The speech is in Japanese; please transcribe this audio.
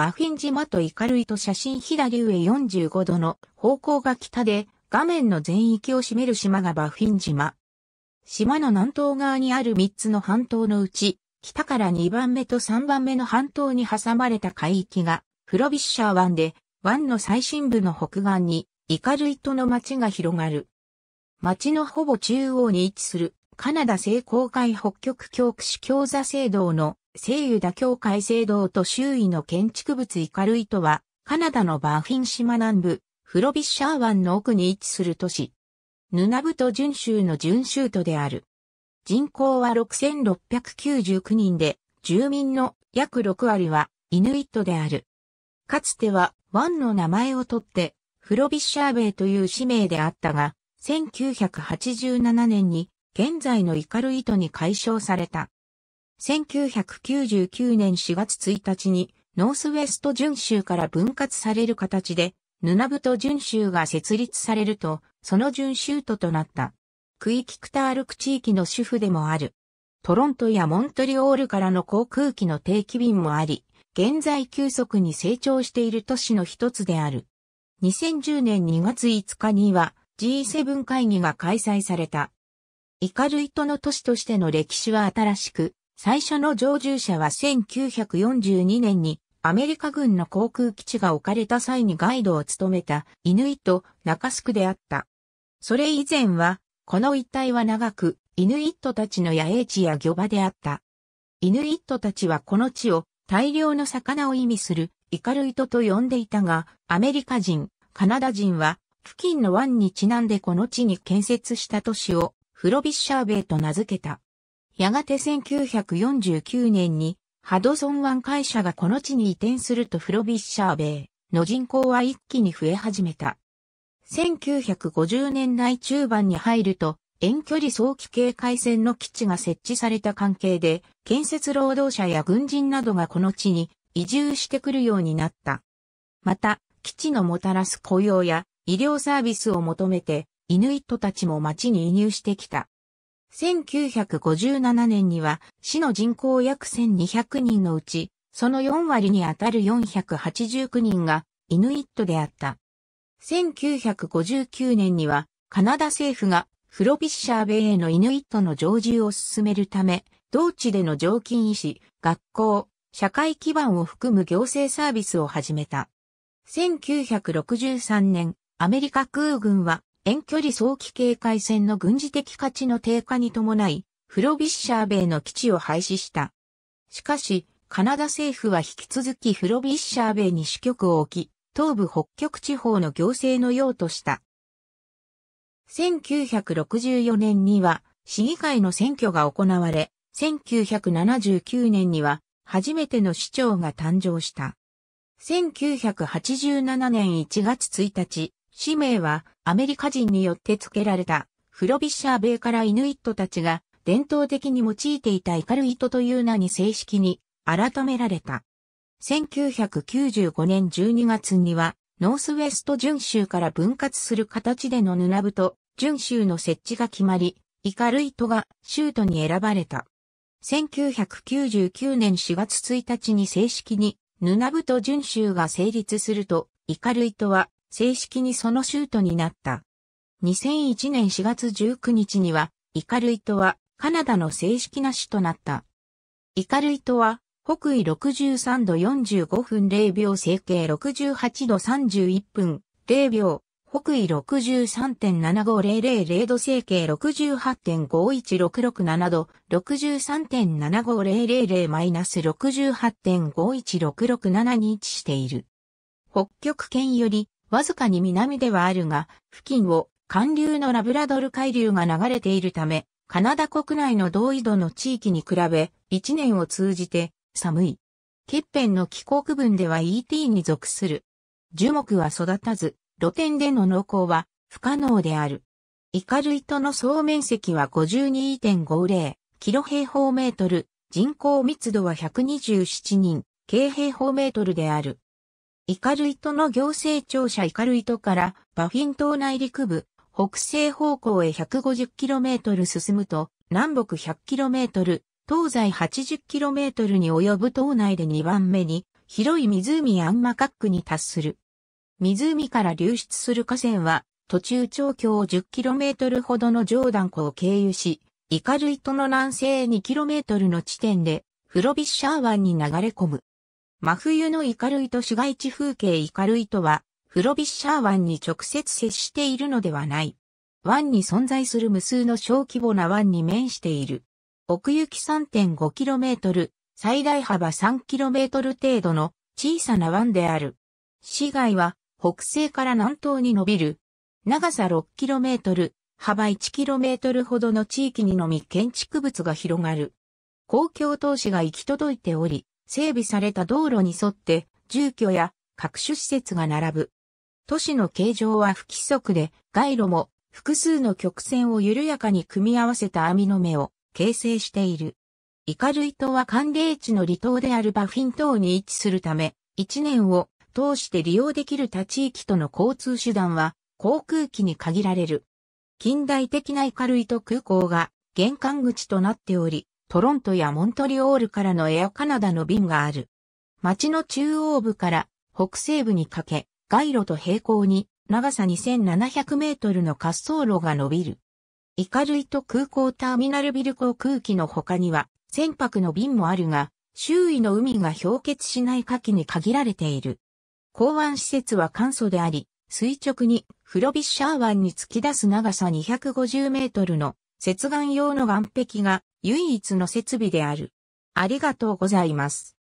バフィン島とイカルイと写真左上45度の方向が北で、画面の全域を占める島がバフィン島。島の南東側にある3つの半島のうち、北から2番目と3番目の半島に挟まれた海域が、フロビッシャー湾で、湾の最深部の北岸に、イカルイトの町が広がる。町のほぼ中央に位置する、カナダ西公海北極教区市教座制度の西ユダ教会聖堂と周囲の建築物イカルイトは、カナダのバーフィン島南部、フロビッシャー湾の奥に位置する都市。ヌナブト準州の準州都である。人口は6699人で、住民の約6割はイヌイットである。かつては湾の名前をとって、フロビッシャーベイという氏名であったが、1987年に現在のイカルイトに解消された。1999年4月1日にノースウェスト巡州から分割される形で、ヌナブト巡州が設立されると、その巡州都となった。クイキクタールク地域の主婦でもある。トロントやモントリオールからの航空機の定期便もあり、現在急速に成長している都市の一つである。2010年2月5日には G7 会議が開催された。イカルイトの都市としての歴史は新しく、最初の常住者は1942年にアメリカ軍の航空基地が置かれた際にガイドを務めたイヌイト・ナカスクであった。それ以前は、この一帯は長く、イヌイットたちの野営地や漁場であった。イヌイットたちはこの地を大量の魚を意味するイカルイトと呼んでいたが、アメリカ人、カナダ人は、付近の湾にちなんでこの地に建設した都市をフロビッシャーベイと名付けた。やがて1949年にハドソン湾会社がこの地に移転するとフロビッシャー米の人口は一気に増え始めた。1950年代中盤に入ると遠距離早期警戒線の基地が設置された関係で建設労働者や軍人などがこの地に移住してくるようになった。また、基地のもたらす雇用や医療サービスを求めて、イヌイットたちも町に移入してきた。1957年には市の人口約1200人のうち、その4割にあたる489人がイヌイットであった。1959年にはカナダ政府がフロビッシャー米へのイヌイットの常住を進めるため、同地での常勤医師、学校、社会基盤を含む行政サービスを始めた。1963年、アメリカ空軍は遠距離早期警戒戦の軍事的価値の低下に伴い、フロビッシャー米の基地を廃止した。しかし、カナダ政府は引き続きフロビッシャー米に支局を置き、東部北極地方の行政の用とした。1964年には市議会の選挙が行われ、1979年には初めての市長が誕生した。1987年1月1日、氏名はアメリカ人によって付けられたフロビッシャー米からイヌイットたちが伝統的に用いていたイカルイトという名に正式に改められた。1995年12月にはノースウェスト準州から分割する形でのヌナブと準州の設置が決まり、イカルイトが州都に選ばれた。1999年4月1日に正式にヌナブと準州が成立すると、イカルイトは正式にそのシュートになった。2001年4月19日には、イカルイトはカナダの正式な市となった。イカルイトは、北緯63度45分0秒整形68度31分0秒、北緯63.75000度整形68.51667度63.75000-68.51667に位置している。北極圏よりわずかに南ではあるが、付近を寒流のラブラドル海流が流れているため、カナダ国内の同緯度の地域に比べ、一年を通じて寒い。欠片の気候区分では ET に属する。樹木は育たず、露天での農耕は不可能である。イカルイトの総面積は52.50キロ平方メートル、人口密度は127人、軽平方メートルである。イカルイトの行政庁舎イカルイトからバフィン島内陸部、北西方向へ 150km 進むと、南北 100km、東西 80km に及ぶ島内で2番目に、広い湖アンマカックに達する。湖から流出する河川は、途中長距離 10km ほどの上段湖を経由し、イカルイトの南西 2km の地点で、フロビッシャー湾に流れ込む。真冬のイカルイと市街地風景イカルイとは、フロビッシャー湾に直接接しているのではない。湾に存在する無数の小規模な湾に面している。奥行き 3.5km、最大幅 3km 程度の小さな湾である。市街は北西から南東に伸びる。長さ 6km、幅 1km ほどの地域にのみ建築物が広がる。公共投資が行き届いており、整備された道路に沿って住居や各種施設が並ぶ。都市の形状は不規則で、街路も複数の曲線を緩やかに組み合わせた網の目を形成している。イカルイ島は寒冷地の離島であるバフィン島に位置するため、1年を通して利用できる他地域との交通手段は航空機に限られる。近代的なイカルイト空港が玄関口となっており、トロントやモントリオールからのエアカナダの便がある。町の中央部から北西部にかけ、街路と平行に長さ2700メートルの滑走路が伸びる。イカルイト空港ターミナルビル航空機の他には船舶の便もあるが、周囲の海が氷結しない夏季に限られている。港湾施設は簡素であり、垂直にフロビッシャー湾に突き出す長さ250メートルの接岸用の岸壁が唯一の設備である。ありがとうございます。